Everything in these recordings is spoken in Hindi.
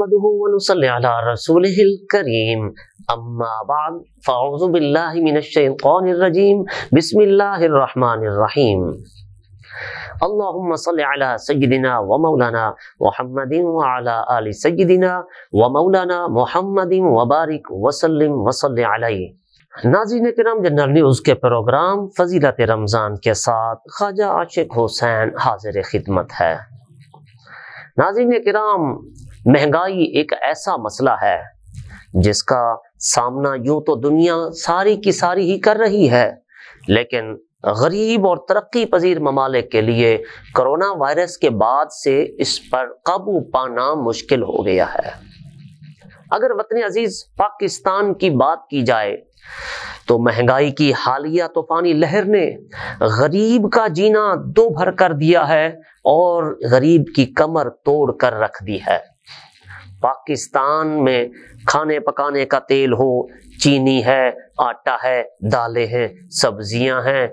نحمده ونصلي على رسوله الكريم اما بعد فاعوذ بالله من الشيطان الرجيم بسم الله الرحمن الرحيم اللهم صل على سيدنا ومولانا محمد وعلى ال سيدنا ومولانا محمد وبارك وسلم وصل عليه नाजीन कराम जनरल न्यूज़ के प्रोग्राम फजीलत रमज़ान के साथ ख्वाजा आशिक हुसैन हाजिर खिदमत है नाजीन कराम महंगाई एक ऐसा मसला है जिसका सामना यूं तो दुनिया सारी की सारी ही कर रही है लेकिन गरीब और तरक्की पजीर ममालिक के लिए कोरोना वायरस के बाद से इस पर काबू पाना मुश्किल हो गया है अगर वतन अजीज पाकिस्तान की बात की जाए तो महंगाई की हालिया तूफानी लहर ने गरीब का जीना दो भर कर दिया है और गरीब की कमर तोड़ कर रख दी है पाकिस्तान में खाने पकाने का तेल हो चीनी है आटा है दालें हैं सब्जियां हैं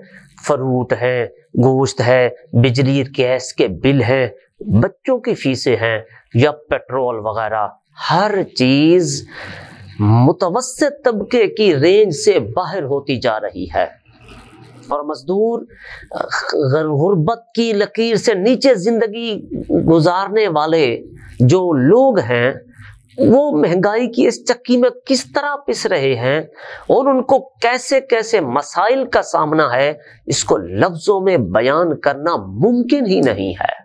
फ्रूट हैं गोश्त है बिजली गैस के बिल हैं बच्चों की फीसें हैं या पेट्रोल वगैरह हर चीज़ मुतवस तबके की रेंज से बाहर होती जा रही है और मजदूर गुर्बत की लकीर से नीचे ज़िंदगी गुजारने वाले जो लोग हैं वो महंगाई की इस चक्की में किस तरह पिस रहे हैं और उनको कैसे कैसे मसाइल का सामना है इसको लफ्ज़ों में बयान करना मुमकिन ही नहीं है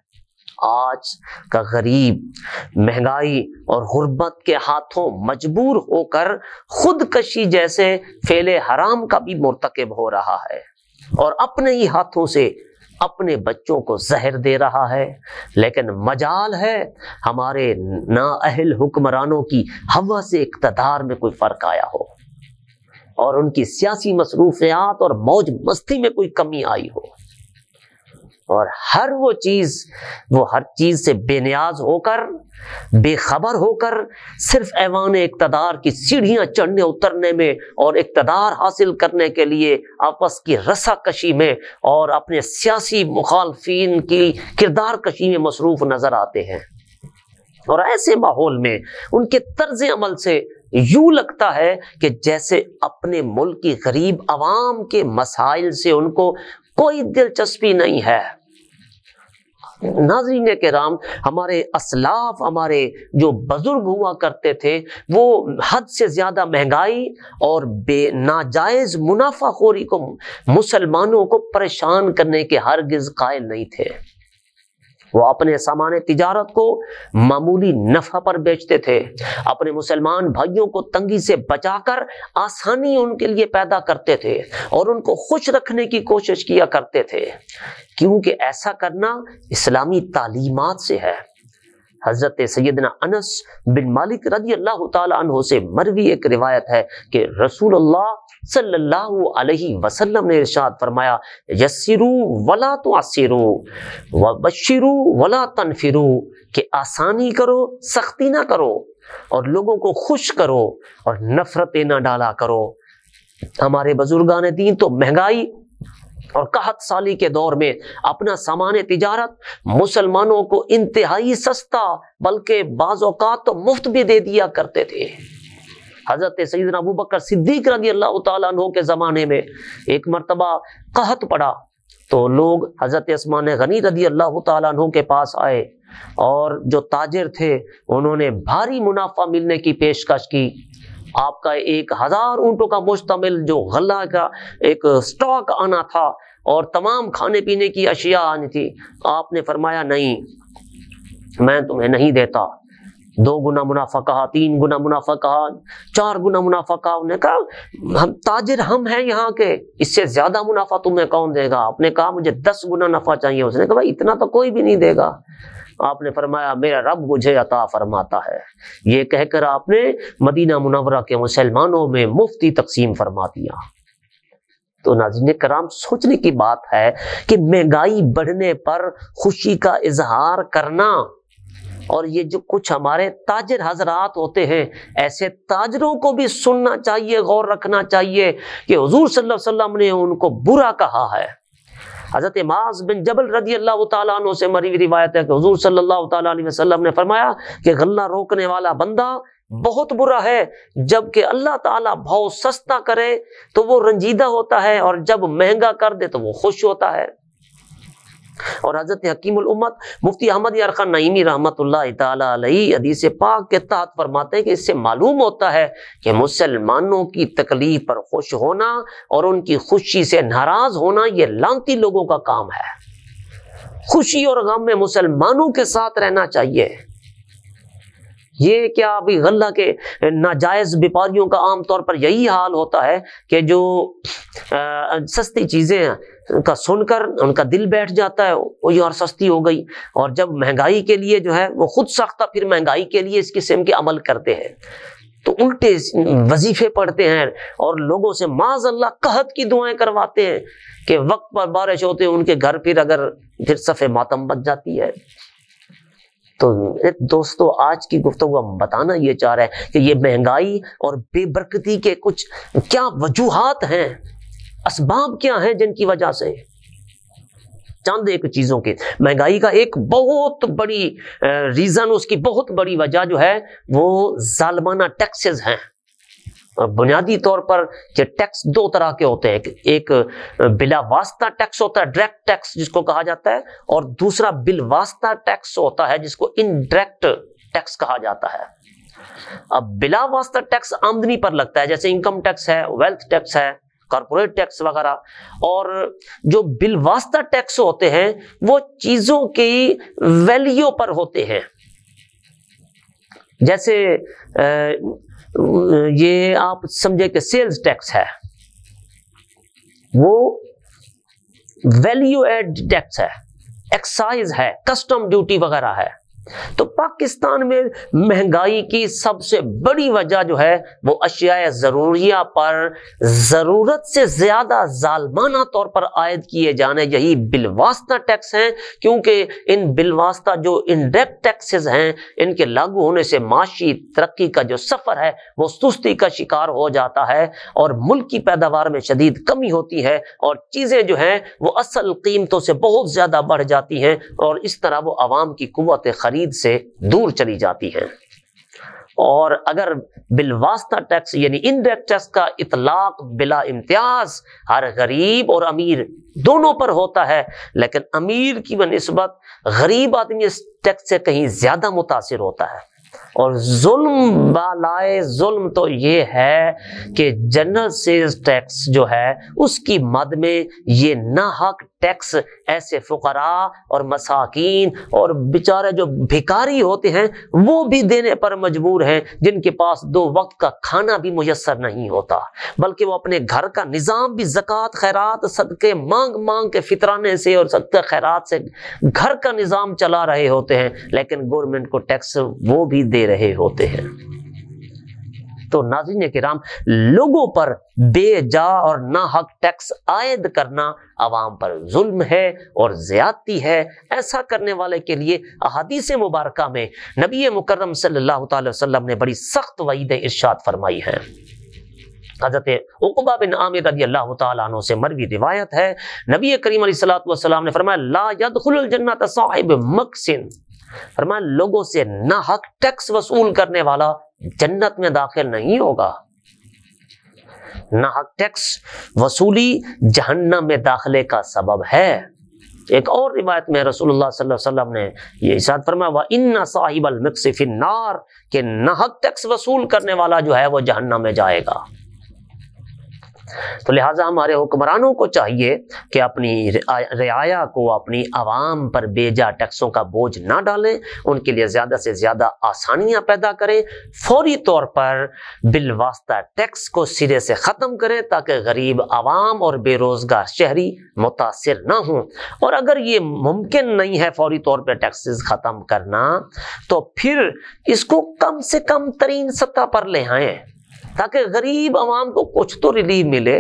आज का गरीब महंगाई और गुर्बत के हाथों मजबूर होकर खुदकशी जैसे फेले हराम का भी मुरतकब हो रहा है और अपने ही हाथों से अपने बच्चों को जहर दे रहा है लेकिन मजाल है हमारे नाअहल हुक्मरानों की हवा से इकतदार में कोई फ़र्क आया हो और उनकी सियासी मसरूफियात और मौज मस्ती में कोई कमी आई हो और हर वो चीज वो हर चीज से बेनियाज होकर बेखबर होकर सिर्फ ऐवान इकतदार की सीढ़ियां चढ़ने उतरने में और इकतदार हासिल करने के लिए आपस की रसा कशी में और अपने सियासी मुखालफी की किरदार कशी में मसरूफ नजर आते हैं और ऐसे माहौल में उनके तर्ज अमल से यूं लगता है कि जैसे अपने मुल्क की गरीब आवाम के मसाइल से उनको कोई दिलचस्पी नहीं है नाजरीन राम हमारे असलाफ हमारे जो बुज़ुर्ग हुआ करते थे वो हद से ज़्यादा महंगाई और बे नाजायज़ मुनाफाखोरी को मुसलमानों को परेशान करने के हरगज़ कायल नहीं थे वो अपने सामान तिजारत को मामूली नफा पर बेचते थे अपने मुसलमान भाइयों को तंगी से बचाकर आसानी उनके लिए पैदा करते थे और उनको खुश रखने की कोशिश किया करते थे क्योंकि ऐसा करना इस्लामी तालीमत से है हज़रत सैदना अनस बिन मालिक रजी अल्लाह तह से मरवी एक रिवायत है कि रसूल अल्लाह अलैहि वसल्लम ने इरशाद फरमाया यस्सिरु वला तो आसिरु व बशिरु वला तनफिरु के आसानी करो सख्ती ना करो और लोगों को खुश करो और नफ़रतें ना डाला करो हमारे बुजुर्गान दीन तो महंगाई और कहत साली के दौर में अपना सामान तजारत मुसलमानों को इंतहाई सस्ता बल्कि बाज़ात तो मुफ्त भी दे दिया करते थे हज़रत सईद अबू बकर सिद्दीक रजी अल्लाह तु के ज़माने में एक मरतबा कहत पड़ा तो लोग हज़रत आसमान गनी रजी अल्लाह तु के पास आए और जो ताजर थे उन्होंने भारी मुनाफा मिलने की पेशकश की आपका एक हज़ार ऊंटों का मुश्तमिल जो गला का एक स्टॉक आना था और तमाम खाने पीने की अशिया आनी थी आपने फरमाया नहीं मैं तुम्हें नहीं देता दो गुना मुनाफा कहा तीन गुना मुनाफा कहा चार गुना मुनाफा कहा उन्हें कहा हम ताजिर हम हैं यहाँ के इससे ज्यादा मुनाफा तुम्हें कौन देगा आपने कहा मुझे दस गुना नफा चाहिए उसने कहा भाई इतना तो कोई भी नहीं देगा आपने फरमाया मेरा रब मुझे अता फरमाता है ये कहकर आपने मदीना मुनवरा के मुसलमानों में मुफ्ती तकसीम फरमा दिया तो नाजिन कराम सोचने की बात है कि महंगाई बढ़ने पर खुशी का इजहार करना और ये जो कुछ हमारे ताजर हजरात होते हैं ऐसे ताजरों को भी सुनना चाहिए गौर रखना चाहिए कि हजूर सल्लाम ने उनको बुरा कहा है हज़रत माज बिन जबल रजी अल्लाह तु से मरी रिवायत है कि हजूर सल्लल्लाहु अलैहि ने फरमाया कि गल्ला रोकने वाला बंदा बहुत बुरा है जबकि अल्लाह ताला भाव सस्ता करे तो वो रंजीदा होता है और जब महंगा कर दे तो वो खुश होता है और हज़रत हकीमत मुफ्ती अहमद यारखा नईमी रहमत पाक के तहत फरमाते हैं कि इससे मालूम होता है कि मुसलमानों की तकलीफ पर खुश होना और उनकी खुशी से नाराज़ होना ये लांती लोगों का काम है खुशी और गम में मुसलमानों के साथ रहना चाहिए ये क्या अभी गल्ला के नाजायज़ व्यापारियों का आमतौर पर यही हाल होता है कि जो आ, सस्ती चीज़ें हैं उनका सुनकर उनका दिल बैठ जाता है वो ये और सस्ती हो गई और जब महंगाई के लिए जो है वो खुद सख्ता फिर महंगाई के लिए इस किस्म के अमल करते हैं तो उल्टे वजीफे पढ़ते हैं और लोगों से माज अल्लाह कहत की दुआएं करवाते हैं कि वक्त पर बारिश होते हैं उनके घर फिर अगर फिर सफ़े मातम बच जाती है तो दोस्तों आज की गुफ्तु हम बताना ये चाह रहे हैं कि ये महंगाई और बेबरकती के कुछ क्या वजूहत हैं इसबाब क्या हैं जिनकी वजह से चंद एक चीज़ों के महंगाई का एक बहुत बड़ी रीज़न उसकी बहुत बड़ी वजह जो है वो जालमाना टैक्सेस हैं बुनियादी तौर पर जो टैक्स दो तरह के होते हैं एक बिला वास्ता टैक्स होता है डायरेक्ट टैक्स जिसको कहा जाता है और दूसरा बिल वास्ता टैक्स होता है जिसको इनडायरेक्ट टैक्स कहा जाता है अब बिला वास्ता टैक्स आमदनी पर लगता है जैसे इनकम टैक्स है वेल्थ टैक्स है कॉरपोरेट टैक्स वगैरह और जो बिलवास्ता टैक्स होते हैं वो चीजों की वैल्यू पर होते हैं जैसे ये आप समझे कि सेल्स टैक्स है वो वैल्यू एड टैक्स है एक्साइज है कस्टम ड्यूटी वगैरह है तो पाकिस्तान में महंगाई की सबसे बड़ी वजह जो है वो अशिया ज़रूरिया पर ज़रूरत से ज़्यादा जालमाना तौर पर आयद किए जाने यही बिलवास्ता टैक्स हैं क्योंकि इन बिलवास्ता जो इनडेक्ट टैक्सेस हैं इनके लागू होने से माशी तरक्की का जो सफ़र है वो सुस्ती का शिकार हो जाता है और मुल्क की पैदावार में शदीद कमी होती है और चीज़ें जो है वो असल कीमतों से बहुत ज़्यादा बढ़ जाती हैं और इस तरह वो आवाम की कुत खरीद खरीद से दूर चली जाती है और अगर बिलवास्ता टैक्स यानी इनडायरेक्ट टैक्स का इतलाक बिला इम्तियाज हर गरीब और अमीर दोनों पर होता है लेकिन अमीर की बनस्बत गरीब आदमी इस टैक्स से कहीं ज्यादा मुतासर होता है और जुल्म बालाए जुल्म तो ये है कि जनरल सेल्स टैक्स जो है उसकी मद में ये ना हक टैक्स ऐसे फ़ुकरा और मसाकिन और बेचारे जो भिकारी होते हैं वो भी देने पर मजबूर हैं जिनके पास दो वक्त का खाना भी मुयसर नहीं होता बल्कि वो अपने घर का निज़ाम भी ज़क़़त खैरात सदक़े मांग मांग के फितराने से और सदक़े खैरात से घर का निज़ाम चला रहे होते हैं लेकिन गवर्नमेंट को टैक्स वो भी दे रहे होते हैं तो नाजिन कराम लोगों पर बेजा और ना हक टैक्स आयद करना आवाम पर जुल्म है और ज्यादती है ऐसा करने वाले के लिए अहादीस मुबारक में नबी मुकरम सल्लाम ने बड़ी सख्त वईद इर्शाद फरमाई है हज़रत उकबा बिन आमिर रजी अल्लाह तु से मरवी रिवायत है नबी करीम सलाम ने फरमाया मकसिन फरमाया लोगों से ना हक टैक्स वसूल करने वाला जन्नत में दाखिल नहीं होगा ना हक टैक्स वसूली जहन्नम में दाखिले का सबब है एक और रिवायत में रसूलुल्लाह सल्लल्लाहु अलैहि वसल्लम ने यह इशाद फरमाया व इन्ना साहिबल मिक्स के नहक टैक्स वसूल करने वाला जो है वो जहन्नम में जाएगा तो लिहाजा हमारे हुक्मरानों को चाहिए कि अपनी रियाया को अपनी आवाम पर बेजा टैक्सों का बोझ ना डालें उनके लिए ज़्यादा से ज़्यादा आसानियां पैदा करें फौरी तौर पर बिलवास्ता टैक्स को सिरे से ख़त्म करें ताकि गरीब आवाम और बेरोज़गार शहरी मुतासर ना हों और अगर ये मुमकिन नहीं है फौरी तौर पर टैक्सेस ख़त्म करना तो फिर इसको कम से कम तरीन सतह पर ले आएँ ताकि गरीब आवाम को कुछ तो रिलीफ मिले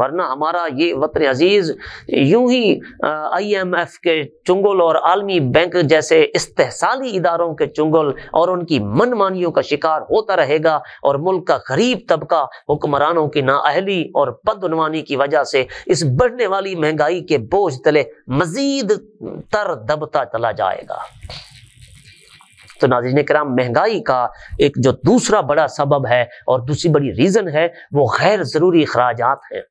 वरना हमारा ये वतन अजीज़ यूं ही आई एम एफ़ के चुंगल और आलमी बैंक जैसे इस्तेसाली इदारों के चुंगल और उनकी मनमानियों का शिकार होता रहेगा और मुल्क का गरीब तबका हुक्मरानों की नाअहली और बदनवानी की वजह से इस बढ़ने वाली महंगाई के बोझ तले मज़ीद तर दबता चला जाएगा तो ने कराम महंगाई का एक जो दूसरा बड़ा सबब है और दूसरी बड़ी रीज़न है वो गैर ज़रूरी अखराज हैं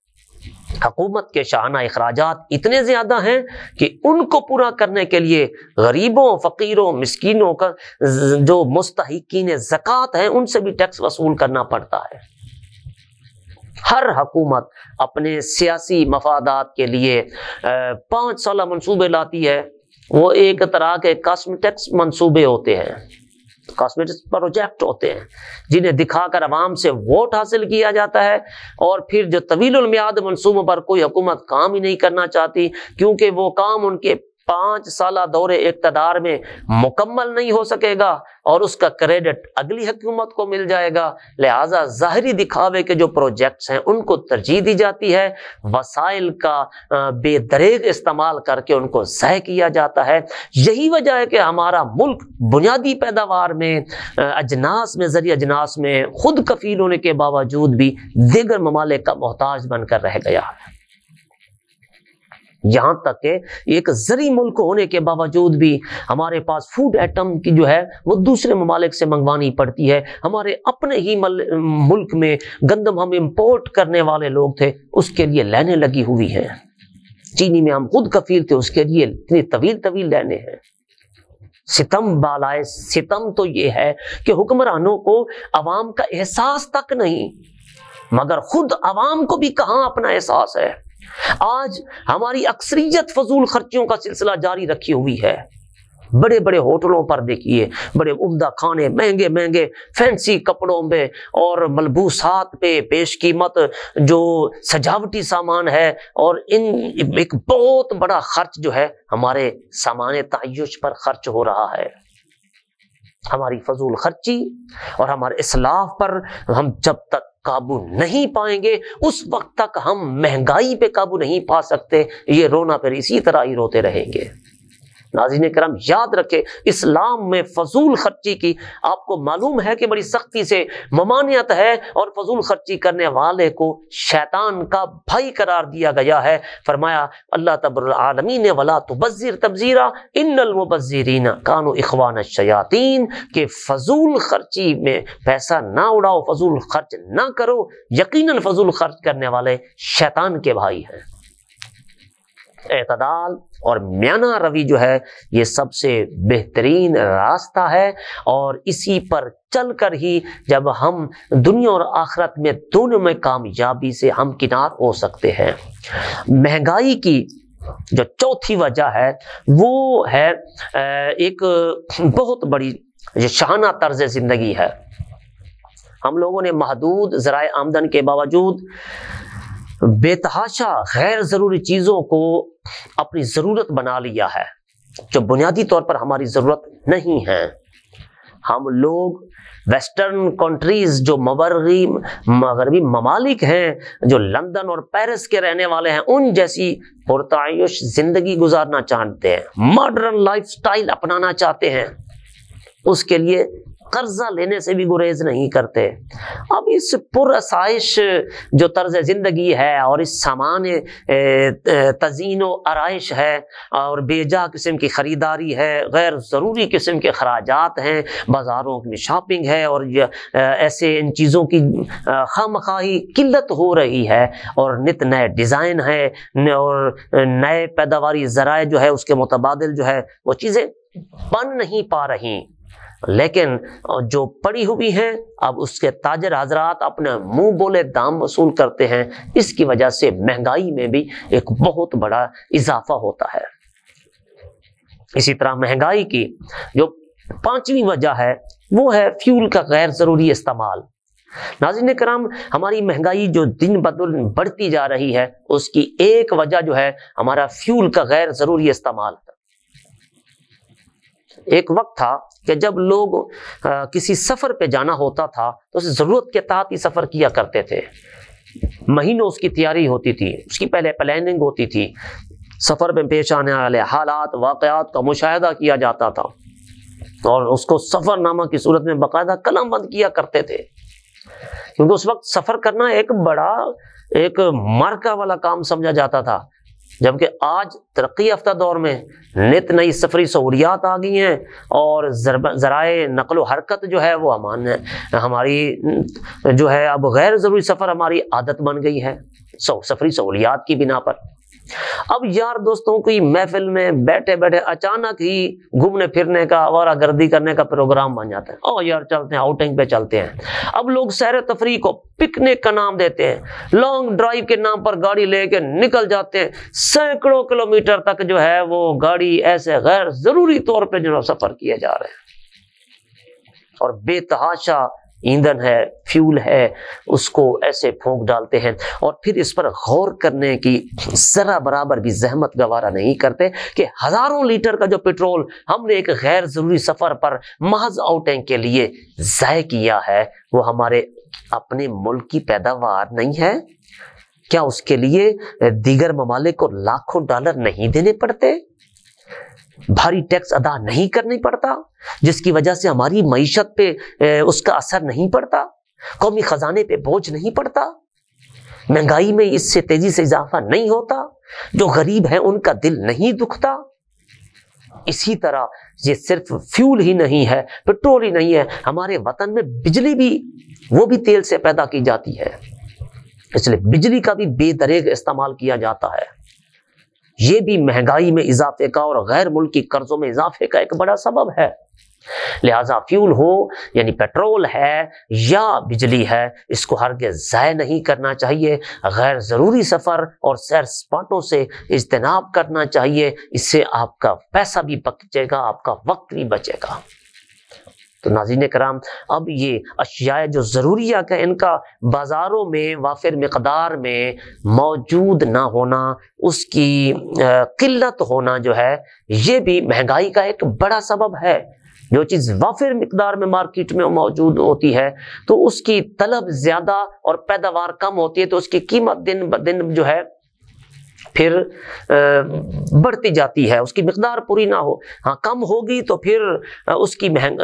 हकूमत के शाहाना अखराज इतने ज़्यादा हैं कि उनको पूरा करने के लिए गरीबों फ़कीरों मस्किनों का जो मुस्तकिन ज़क़़त हैं उनसे भी टैक्स वसूल करना पड़ता है हर हकूमत अपने सियासी मफादात के लिए पाँच साल मनसूबे लाती है वो एक तरह के कॉस्मेटिक्स मंसूबे होते हैं कॉस्मेटिक्स प्रोजेक्ट होते हैं जिन्हें दिखाकर आवाम से वोट हासिल किया जाता है और फिर जो तवील मनसूबों पर कोई हुकूमत काम ही नहीं करना चाहती क्योंकि वो काम उनके पांच साल दौरे इकतदार में मुकम्मल नहीं हो सकेगा और उसका क्रेडिट अगली हकूमत को मिल जाएगा लिहाजा ज़ाहरी दिखावे के जो प्रोजेक्ट्स हैं उनको तरजीह दी जाती है वसाइल का बेदरेग इस्तेमाल करके उनको जय किया जाता है यही वजह है कि हमारा मुल्क बुनियादी पैदावार में अजनास में ज़रिए अजनास में खुद कफील होने के बावजूद भी दिगर ममालिक का मोहताज बनकर रह गया है यहां तक के एक जरी मुल्क होने के बावजूद भी हमारे पास फूड आइटम की जो है वो दूसरे ममालिक से मंगवानी पड़ती है हमारे अपने ही मुल्क में गंदम हम इम्पोर्ट करने वाले लोग थे उसके लिए लाइने लगी हुई हैं चीनी में हम खुद कफील थे उसके लिए इतनी तवील तवील लाइने हैं सितम बालाए सितम तो ये है कि हुक्मरानों को आवाम का एहसास तक नहीं मगर खुद आवाम को भी कहाँ अपना एहसास है आज हमारी अक्सरियत फजूल खर्चियों का सिलसिला जारी रखी हुई है बड़े बड़े होटलों पर देखिए बड़े उम्दा खाने महंगे महंगे फैंसी कपड़ों में और मलबूसात पे पेश कीमत जो सजावटी सामान है और इन एक बहुत बड़ा खर्च जो है हमारे सामान तयश पर खर्च हो रहा है हमारी फजूल खर्ची और हमारे इसलाफ पर हम जब तक काबू नहीं पाएंगे उस वक्त तक हम महंगाई पे काबू नहीं पा सकते ये रोना फिर इसी तरह ही रोते रहेंगे नाजिन करम याद रखे इस्लाम में फजूल खर्ची की आपको मालूम है कि बड़ी सख्ती से ममानियत है और फजूल खर्ची करने वाले को शैतान का भाई करार दिया गया है फरमाया अल्लाह तबी ने वला बजीर तबज़ीरा इनमबज़रीना कानो इखवान शयातीन के फजूल खर्ची में पैसा ना उड़ाओ फजूल खर्च ना करो यकीन फजूल खर्च करने वाले शैतान के भाई हैं एतदाल और म्याना रवि जो है ये सबसे बेहतरीन रास्ता है और इसी पर चल कर ही जब हम दुनिया और आखरत में दोनों में कामयाबी से हम किनार हो सकते हैं महंगाई की जो चौथी वजह है वो है एक बहुत बड़ी जो शाहाना तर्ज ज़िंदगी है हम लोगों ने महदूद ज़रा आमदन के बावजूद बेतहाशा गैर ज़रूरी चीज़ों को अपनी ज़रूरत बना लिया है जो बुनियादी तौर पर हमारी ज़रूरत नहीं है हम लोग वेस्टर्न कंट्रीज जो मबरगी मगरबी ममालिक हैं जो लंदन और पेरिस के रहने वाले हैं उन जैसी पुरतयुश ज़िंदगी गुजारना चाहते हैं मॉडर्न लाइफस्टाइल अपनाना चाहते हैं उसके लिए कर्जा लेने से भी गुरेज नहीं करते अब इस पुरसाइश जो तर्ज ज़िंदगी है और इस सामान तजीन आरइश है और बेजा किस्म की ख़रीदारी है गैर ज़रूरी किस्म के खराजात हैं बाज़ारों में शॉपिंग है और ऐसे इन चीज़ों की खम खाही किल्लत हो रही है और नित नए डिज़ाइन है और नए पैदावारी ज़रा जो है उसके मुतबाद जो है वो चीज़ें बन नहीं पा रही लेकिन जो पड़ी हुई हैं अब उसके ताजर हजरात अपने मुंह बोले दाम वसूल करते हैं इसकी वजह से महंगाई में भी एक बहुत बड़ा इजाफा होता है इसी तरह महंगाई की जो पांचवी वजह है वो है फ्यूल का गैर ज़रूरी इस्तेमाल नाजिन कराम हमारी महंगाई जो दिन बदल बढ़ती जा रही है उसकी एक वजह जो है हमारा फ्यूल का गैर ज़रूरी इस्तेमाल एक वक्त था कि जब लोग किसी सफ़र पे जाना होता था तो उसे ज़रूरत के तहत ही सफ़र किया करते थे महीनों उसकी तैयारी होती थी उसकी पहले प्लानिंग होती थी सफ़र में पेश आने वाले हालात वाकयात का मुशाह किया जाता था और उसको सफ़रनामा की सूरत में बाकायदा कलम बंद किया करते थे क्योंकि उस वक्त सफ़र करना एक बड़ा एक मार्का वाला काम समझा जाता था जबकि आज तरक्की याफ्ता दौर में नित नई सफरी सहूलियात आ गई हैं और ज़राए नकल हरकत जो है वो है हमारी जो है अब गैर ज़रूरी सफ़र हमारी आदत बन गई है सौ सफरी सहूलियात की बिना पर अब यार दोस्तों की महफिल में बैठे बैठे अचानक ही घूमने फिरने का आवारा गर्दी करने का प्रोग्राम बन जाता है ओ यार चलते हैं आउटिंग पे चलते हैं अब लोग सैर तफरी को पिकनिक का नाम देते हैं लॉन्ग ड्राइव के नाम पर गाड़ी लेके निकल जाते हैं सैकड़ों किलोमीटर तक जो है वो गाड़ी ऐसे गैर जरूरी तौर पर जो सफर किए जा रहे हैं और बेतहाशा ईंधन है फ्यूल है उसको ऐसे फूंक डालते हैं और फिर इस पर गौर करने की ज़रा बराबर भी जहमत गवारा नहीं करते कि हज़ारों लीटर का जो पेट्रोल हमने एक गैर ज़रूरी सफ़र पर महज आउटिंग के लिए जय किया है वो हमारे अपने मुल्क की पैदावार नहीं है क्या उसके लिए दीगर ममालिक को लाखों डॉलर नहीं देने पड़ते भारी टैक्स अदा नहीं करनी पड़ता जिसकी वजह से हमारी मीशत पे उसका असर नहीं पड़ता कौमी ख़जाने पे बोझ नहीं पड़ता महंगाई में इससे तेज़ी से इजाफा नहीं होता जो गरीब है उनका दिल नहीं दुखता इसी तरह ये सिर्फ फ्यूल ही नहीं है पेट्रोल ही नहीं है हमारे वतन में बिजली भी वो भी तेल से पैदा की जाती है इसलिए बिजली का भी बेदरेग इस्तेमाल किया जाता है ये भी महंगाई में इजाफे का और गैर मुल्की कर्जों में इजाफे का एक बड़ा सबब है लिहाजा फ्यूल हो यानी पेट्रोल है या बिजली है इसको हरगज ज़ाय नहीं करना चाहिए गैर ज़रूरी सफ़र और सैर सपाटों से इजतनाब करना चाहिए इससे आपका पैसा भी बचेगा आपका वक्त भी बचेगा तो नाजीन कराम अब ये अशिया जो ज़रूरिया का इनका बाज़ारों में वाफिर मकदार में मौजूद ना होना उसकी किल्लत होना जो है ये भी महंगाई का एक बड़ा सबब है जो चीज़ वाफिर मकदार में मार्केट में मौजूद होती है तो उसकी तलब ज़्यादा और पैदावार कम होती है तो उसकी कीमत दिन ब दिन जो है फिर बढ़ती जाती है उसकी मकदार पूरी ना हो हाँ कम होगी तो फिर उसकी महंग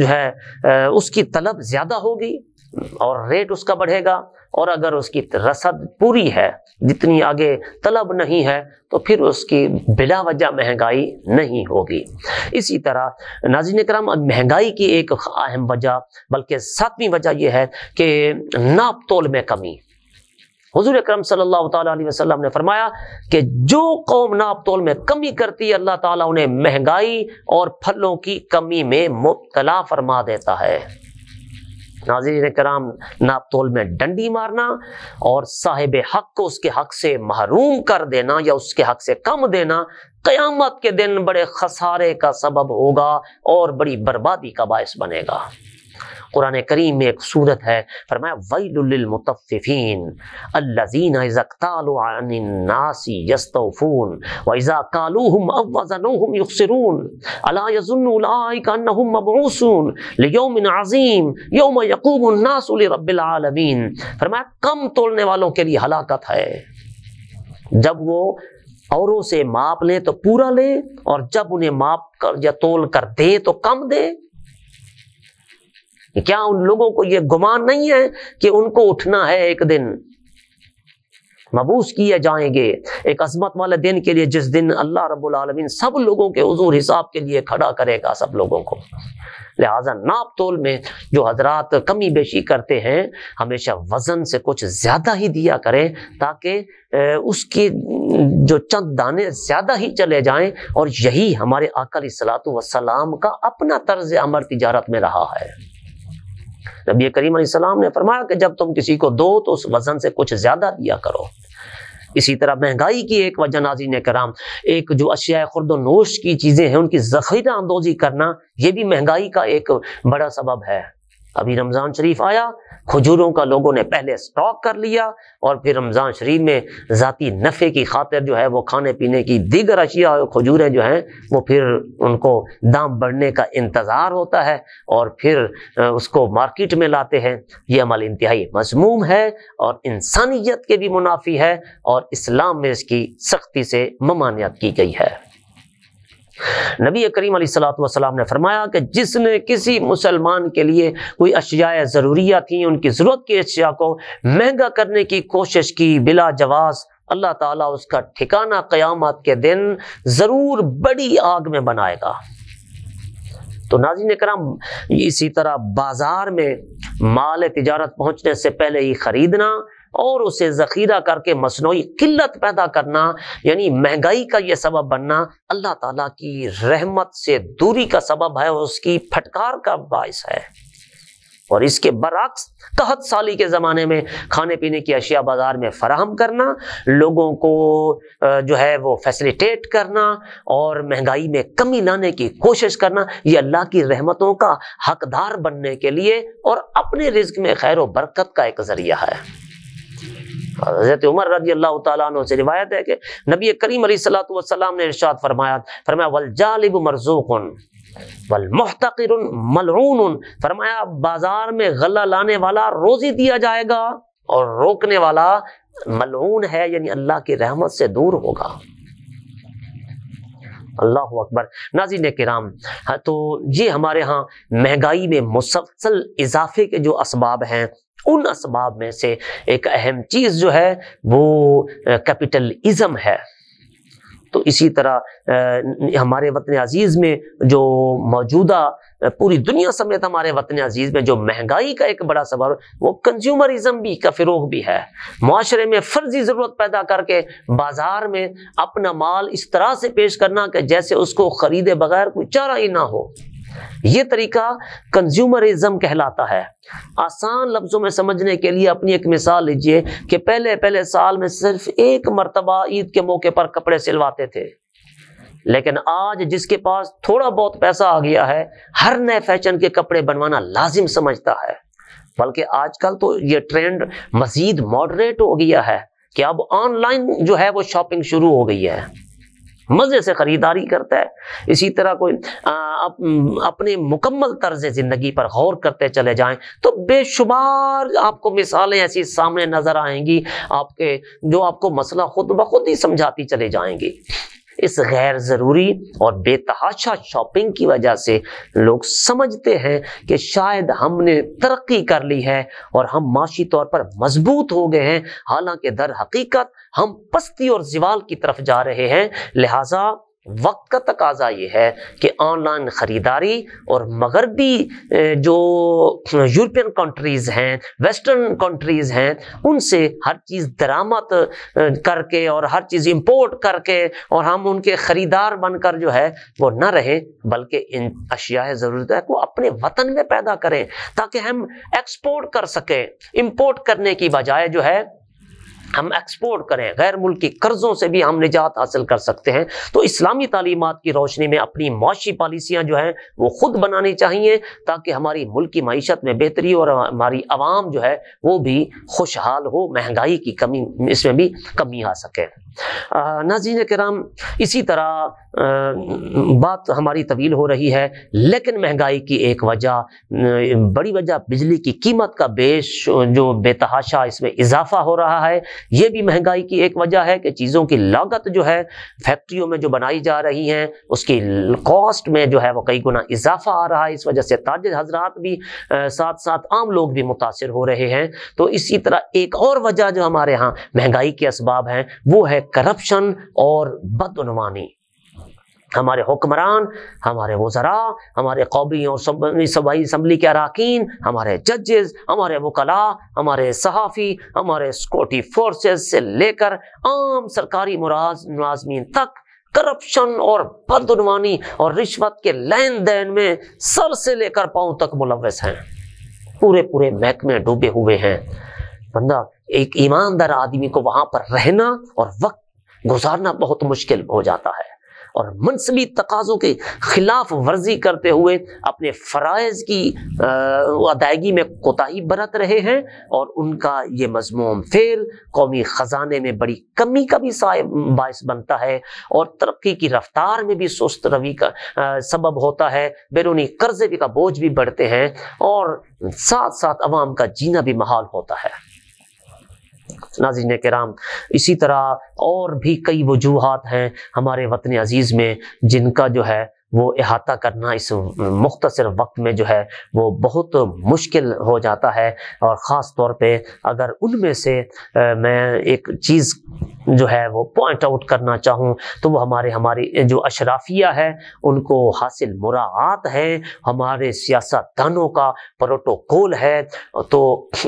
जो है उसकी तलब ज़्यादा होगी और रेट उसका बढ़ेगा और अगर उसकी रसद पूरी है जितनी आगे तलब नहीं है तो फिर उसकी बिला वजह महंगाई नहीं होगी इसी तरह नाजिन कराम महंगाई की एक अहम वजह बल्कि सातवीं वजह यह है कि नाप तोल में कमी हजूर अक्रम सल्लाम ने फरमाया कि जो कौम नापतोल में कमी करती है अल्लाह ताला उन्हें महंगाई और फलों की कमी में मुबतला फरमा देता है नाजरीन कराम नापतोल में डंडी मारना और साहिब हक को उसके हक से महरूम कर देना या उसके हक से कम देना क़यामत के दिन बड़े खसारे का सबब होगा और बड़ी बर्बादी का बायस बनेगा कुरान करीम में एक सूरत है फरमाया वैलमतफ़ीन अल्लाजी यस्तफ़ून अज़ीम यौम फरमाया कम तोड़ने वालों के लिए हलाकत है जब वो औरों से माप लें तो पूरा लें और जब उन्हें माप कर या तोल कर दे तो कम दें क्या उन लोगों को यह गुमान नहीं है कि उनको उठना है एक दिन मबूस किए जाएंगे एक अजमत वाले दिन के लिए जिस दिन अल्लाह रब्बुल आलमीन सब लोगों के हजूर हिसाब के लिए खड़ा करेगा सब लोगों को लिहाजा नाप तोल में जो हजरात कमी बेशी करते हैं हमेशा वज़न से कुछ ज़्यादा ही दिया करें ताकि उसके जो चंद दाने ज़्यादा ही चले जाएं और यही हमारे आकल सलात वसलाम का अपना तर्ज अमर तजारत में रहा है नबी करीम सलाम ने फरमाया कि जब तुम किसी को दो तो उस वज़न से कुछ ज़्यादा दिया करो इसी तरह महंगाई की एक वजह नाजी कराम एक जो अशिया खुर्द नोश की चीज़ें हैं उनकी जखीरा अंदोजी करना यह भी महंगाई का एक बड़ा सबब है अभी रमज़ान शरीफ आया खजूरों का लोगों ने पहले स्टॉक कर लिया और फिर रमज़ान शरीफ में ज़ाती नफ़े की खातिर जो है वो खाने पीने की दीगर अशिया खजूरें जो हैं वो फिर उनको दाम बढ़ने का इंतज़ार होता है और फिर उसको मार्केट में लाते हैं ये अमल इंतहाई मजमूम है और इंसानियत के भी मुनाफी है और इस्लाम में इसकी सख्ती से ममानियत की गई है नबी करीम सलाम ने फरमाया कि जिसने किसी मुसलमान के लिए कोई अशिया ज़रूरिया थी उनकी ज़रूरत की अशिया को महंगा करने की कोशिश की बिला जवाज़ अल्लाह ताला उसका ठिकाना क़यामत के दिन ज़रूर बड़ी आग में बनाएगा तो नाजी ने कराम इसी तरह बाज़ार में माल तजारत पहुंचने से पहले ही ख़रीदना और उसे ज़ख़ीरा करके मसनू किल्लत पैदा करना यानी महंगाई का यह सबब बनना अल्लाह ताला की रहमत से दूरी का सबब है और उसकी फटकार का बायस है और इसके बरक्स कहत साली के ज़माने में खाने पीने की अशिया बाज़ार में फ़राहम करना लोगों को जो है वो फैसिलिटेट करना और महंगाई में कमी लाने की कोशिश करना ये अल्लाह की रहमतों का हकदार बनने के लिए और अपने रिज्क में खैर बरकत का एक ज़रिया है हज़रत उमर रजी अल्लाह तु से रिवायत है कि नबी करीम सलाम ने इर्शाद फरमाया फरमाया वलजालिब मरजूकन वलमहतर मलून फरमाया बाजार में गला लाने वाला रोज़ी दिया जाएगा और रोकने वाला मलून है यानी अल्लाह की रहमत से दूर होगा अल्लाह अकबर नाजिन ने किराम हाँ, तो ये हमारे यहाँ महंगाई में मुसलसल इजाफे के जो इसबाब हैं उन इसबाब में से एक अहम चीज़ जो है वो कैपिटलिज्म है तो इसी तरह हमारे वतन अजीज़ में जो मौजूदा पूरी दुनिया समेत हमारे वतन अजीज़ में जो महंगाई का एक बड़ा सबर वो कंज्यूमरिज्म भी का फ़िरोग भी है माशरे में फर्जी ज़रूरत पैदा करके बाज़ार में अपना माल इस तरह से पेश करना कि जैसे उसको ख़रीदे बगैर कोई चारा ही ना हो ये तरीका कंज्यूमरिज्म कहलाता है आसान लफ्ज़ों में समझने के लिए अपनी एक मिसाल लीजिए कि पहले पहले साल में सिर्फ एक मरतबा ईद के मौके पर कपड़े सिलवाते थे लेकिन आज जिसके पास थोड़ा बहुत पैसा आ गया है हर नए फैशन के कपड़े बनवाना लाजिम समझता है बल्कि आजकल तो ये ट्रेंड मजीद मॉडरेट हो गया है कि अब ऑनलाइन जो है वो शॉपिंग शुरू हो गई है मज़े से ख़रीदारी करता है इसी तरह कोई आ, अप, अपने मुकम्मल तर्ज ज़िंदगी पर गौर करते चले जाएं तो बेशुमार आपको मिसालें ऐसी सामने नज़र आएंगी आपके जो आपको मसला खुद ब खुद ही समझाती चले जाएंगी इस गैर ज़रूरी और बेतहाशा शॉपिंग की वजह से लोग समझते हैं कि शायद हमने तरक्की कर ली है और हम माशी तौर पर मजबूत हो गए हैं हालांकि दर हकीकत हम पस्ती और जीवाल की तरफ जा रहे हैं लिहाजा वक्त का तकाजा ये है कि ऑनलाइन ख़रीदारी और मगरबी जो यूरोपियन कंट्रीज़ हैं वेस्टर्न कंट्रीज़ हैं उनसे हर चीज़ दरामद करके और हर चीज़ इंपोर्ट करके और हम उनके ख़रीदार बनकर जो है वो ना रहें बल्कि इन अशिया ज़रूरत को अपने वतन में पैदा करें ताकि हम एक्सपोर्ट कर सकें इम्पोर्ट करने की बजाय जो है हम एक्सपोर्ट करें गैर मुल्की कर्जों से भी हम निजात हासिल कर सकते हैं तो इस्लामी तालीमत की रोशनी में अपनी मुआशी पॉलिसियाँ जो हैं वो खुद बनानी चाहिए ताकि हमारी मुल्क की मीशत में बेहतरी और हमारी आवाम जो है वो भी खुशहाल हो महंगाई की कमी इसमें भी कमी आ सके नाजीन कराम इसी तरह बात हमारी तवील हो रही है लेकिन महंगाई की एक वजह बड़ी वजह बिजली की कीमत का बेश जो बेतहाशा इसमें इजाफा हो रहा है ये भी महंगाई की एक वजह है कि चीज़ों की लागत जो है फैक्ट्रियों में जो बनाई जा रही हैं उसकी कॉस्ट में जो है वो कई गुना इजाफा आ रहा है इस वजह से ताज हजरात भी आ, साथ साथ आम लोग भी मुतासर हो रहे हैं तो इसी तरह एक और वजह जो हमारे यहाँ महंगाई के इसबाब हैं वो है करप्शन और बदनवानी हमारे हुक्मरान हमारे वजरा हमारे कौबी और सबाई इसम्बली के अरकान हमारे जजेस हमारे वकला हमारे सहाफ़ी हमारे सिक्योरिटी फोर्सेस से लेकर आम सरकारी मुराज मुलाजमीन तक करप्शन और बदनवानी और रिश्वत के लेन देन में सर से लेकर पाँव तक मुलवस हैं पूरे पूरे महकमे डूबे हुए हैं बंदा एक ईमानदार आदमी को वहाँ पर रहना और वक्त गुजारना बहुत मुश्किल हो जाता है और मनसबी तकाज़ों के खिलाफ वर्जी करते हुए अपने फ़रज़ की अदायगी में कोताही बरत रहे हैं और उनका ये मजमूम फेल कौमी ख़जाने में बड़ी कमी का भी बायस बनता है और तरक्की की रफ्तार में भी सुस्त रवि का सबब होता है बैरूनी कर्जे का बोझ भी बढ़ते हैं और साथ साथ आवाम का जीना भी महाल होता है नाजीन कराम इसी तरह और भी कई वजूहत हैं हमारे वतन अज़ीज़ में जिनका जो है वो अहाता करना इस मुख्तर वक्त में जो है वो बहुत मुश्किल हो जाता है और ख़ास तौर पे अगर उनमें से मैं एक चीज़ जो है वो पॉइंट आउट करना चाहूँ तो वो हमारे हमारी जो अशराफिया है उनको हासिल मुरात है हमारे सियासतदानों का प्रोटोकॉल है तो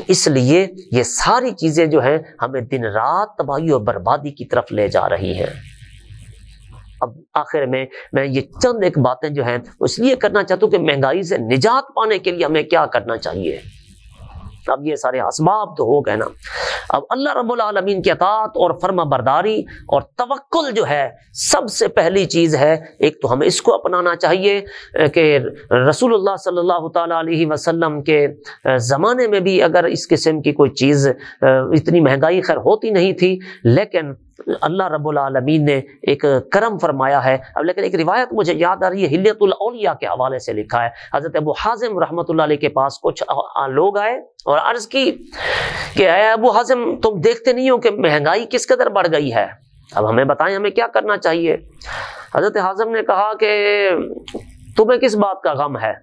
इसलिए ये सारी चीज़ें जो हैं हमें दिन रात तबाही और बर्बादी की तरफ ले जा रही हैं अब आखिर में मैं ये चंद एक बातें जो हैं इसलिए करना चाहता हूँ कि महंगाई से निजात पाने के लिए हमें क्या करना चाहिए अब ये सारे असबाब तो हो गए ना अब अल्लाह रबालमीन की अतात और फर्मा बरदारी और तवक्ल जो है सबसे पहली चीज़ है एक तो हमें इसको अपनाना चाहिए कि रसूलुल्लाह सल्लल्लाहु अलैहि वसल्लम के ज़माने में भी अगर इस किस्म की कोई चीज़ इतनी महंगाई खैर होती नहीं थी लेकिन अल्लाह रबालमीन ने एक करम फरमाया है अब लेकिन एक रिवायत मुझे याद आ रही है हिलतुलौलिया के हवाले से लिखा है हज़रत अबू हाजिम रहमत के पास कुछ लोग आए और अर्ज़ की कि अबू हाजिम तुम देखते नहीं हो कि महंगाई किस कदर बढ़ गई है अब हमें बताएं हमें क्या करना चाहिए हज़रत हाजम ने कहा कि तुम्हें किस बात का गम है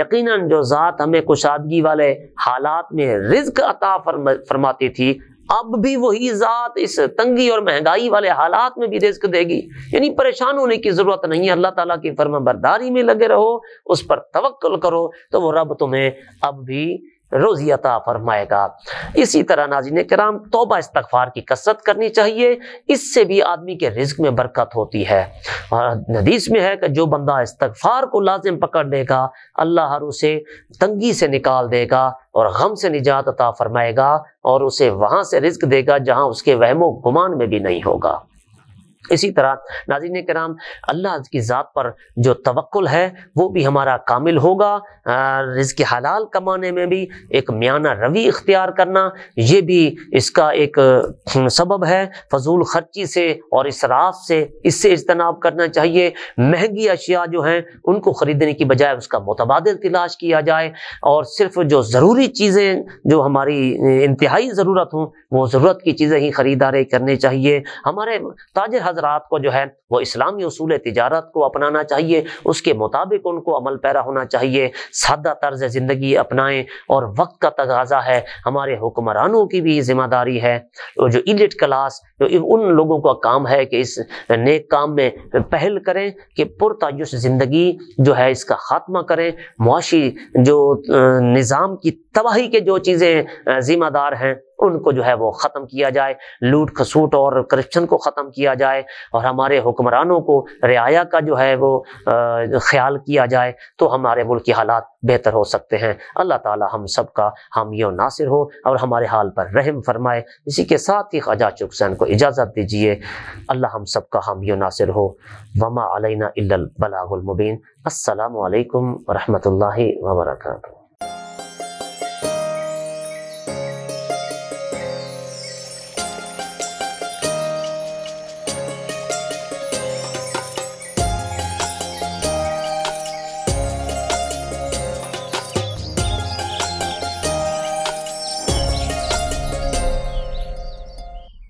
यकीनन जो ज़ात हमें कुशादगी वाले हालात में रिज्क अता फरमाती थी अब भी वही ज़ात इस तंगी और महंगाई वाले हालात में भी रिस्क देगी यानी परेशान होने की ज़रूरत नहीं है अल्लाह ताला की फर्मा बरदारी में लगे रहो उस पर तवक्ल करो तो वो रब तुम्हें अब भी रोज़ी अता फरमाएगा इसी तरह नाजिन कराम तोबा इस्तफार की कसरत करनी चाहिए इससे भी आदमी के रिज्क में बरकत होती है और नदीस में है कि जो बंदा इस्तफार को लाजिम पकड़ लेगा अल्लाह हर उसे तंगी से निकाल देगा और गम से निजात अता फरमाएगा और उसे वहाँ से रिज्क देगा जहाँ उसके वहमो गुमान में भी नहीं होगा इसी तरह नाजीन कराम अल्लाह की ज़ात पर जो तवक्ल है वो भी हमारा कामिल होगा रिज हलाल कमाने में भी एक म्याना रवि इख्तियार करना ये भी इसका एक हम्म, सबब है फजूल खर्ची से और इसराफ से इससे इजतनाब करना चाहिए महंगी अशिया जो हैं उनको ख़रीदने की बजाय उसका मुतबाद तलाश किया जाए और सिर्फ जो ज़रूरी चीज़ें जो हमारी इंतहाई ज़रूरत हों वो ज़रूरत की चीज़ें ही ख़रीदारी करनी चाहिए हमारे ताजर हजरात को जो है वो इस्लामी असूल तजारत को अपनाना चाहिए उसके मुताबिक उनको अमल पैरा होना चाहिए सादा तर्ज ज़िंदगी अपनाएं और वक्त का तगाजा है हमारे हुक्मरानों की भी जिम्मेदारी है जो इलिट क्लास तो उन लोगों का काम है कि इस नेक काम में पहल करें कि पुरतुस ज़िंदगी जो है इसका खात्मा करें मुआशी जो निज़ाम की तबाही के जो चीज़ें ज़िम्मेदार हैं उनको जो है वो ख़त्म किया जाए लूट खसूट और करप्शन को ख़त्म किया जाए और हमारे हुक्मरानों को रियाया का जो है वो ख्याल किया जाए तो हमारे मुल्क के हालात बेहतर हो सकते हैं अल्लाह ताला हम सब का हम यो नासिर हो और हमारे हाल पर रहम फरमाए इसी के साथ ही ख़्वाजा चुकसैन को को इजाज़त दीजिए अल्लाह हम सब का हम यो नासिर हो वमा अलैना इल्लल बलागुल मुबीन अस्सलाम वालेकुम रहमतुल्लाहि व